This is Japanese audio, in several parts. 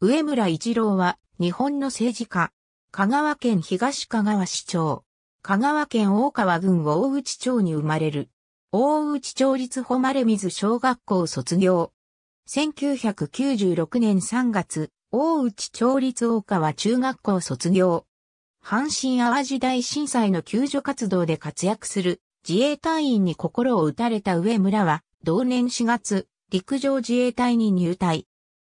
上村一郎は日本の政治家。香川県東香川市長。香川県大川郡大内町に生まれる。大内町立誉水小学校卒業。1996年3月、大内町立大川中学校卒業。阪神淡路大震災の救助活動で活躍する自衛隊員に心を打たれた上村は、同年4月、陸上自衛隊に入隊。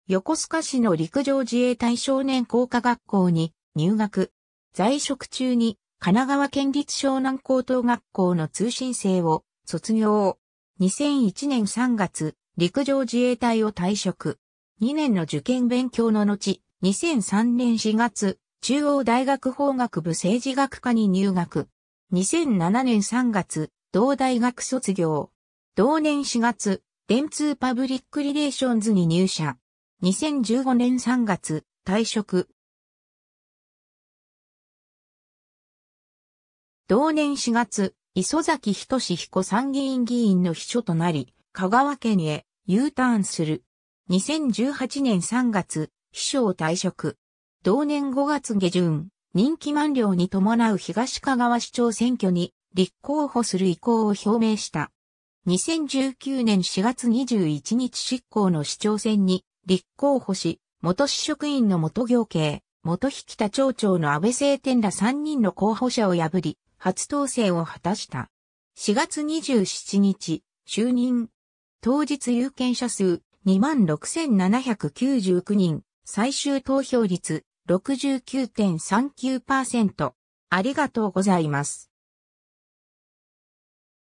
横須賀市の陸上自衛隊少年工科学校に入学。在職中に神奈川県立湘南高等学校の通信生を卒業。2001年3月、陸上自衛隊を退職。2年の受験勉強の後、2003年4月、中央大学法学部政治学科に入学。2007年3月、同大学卒業。同年4月、電通パブリックリレーションズに入社。2015年3月、退職。同年4月、磯崎仁彦参議院議員の秘書となり、香川県へ U ターンする。2018年3月、秘書を退職。同年5月下旬、任期満了に伴う東香川市長選挙に立候補する意向を表明した。2019年4月21日執行の市長選に立候補し、元市職員の元行慶、元引田町長の安倍政天ら3人の候補者を破り、初当選を果たした。4月27日、就任。当日有権者数26,799人、最終投票率69.39%。ありがとうございます。